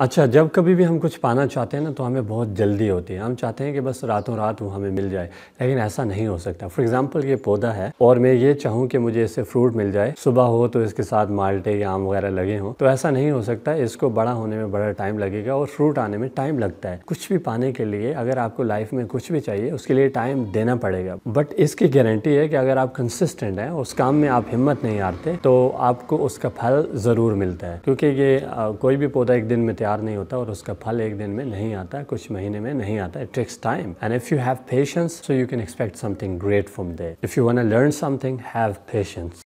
अच्छा जब कभी भी हम कुछ पाना चाहते हैं ना तो हमें बहुत जल्दी होती है हम चाहते हैं कि बस रातों रात वो हमें मिल जाए लेकिन ऐसा नहीं हो सकता फॉर एग्जाम्पल ये पौधा है और मैं ये चाहूँ कि मुझे इससे फ्रूट मिल जाए सुबह हो तो इसके साथ माल्टे या आम वगैरह लगे हों तो ऐसा नहीं हो सकता इसको बड़ा होने में बड़ा टाइम लगेगा और फ्रूट आने में टाइम लगता है कुछ भी पाने के लिए अगर आपको लाइफ में कुछ भी चाहिए उसके लिए टाइम देना पड़ेगा बट इसकी गारंटी है कि अगर आप कंसिस्टेंट हैं उस काम में आप हिम्मत नहीं हारते तो आपको उसका फल ज़रूर मिलता है क्योंकि ये कोई भी पौधा एक दिन में तैयार नहीं होता और उसका फल एक दिन में नहीं आता कुछ महीने में नहीं आता it takes time and if you have patience so you can expect something great from there if you want to learn something have patience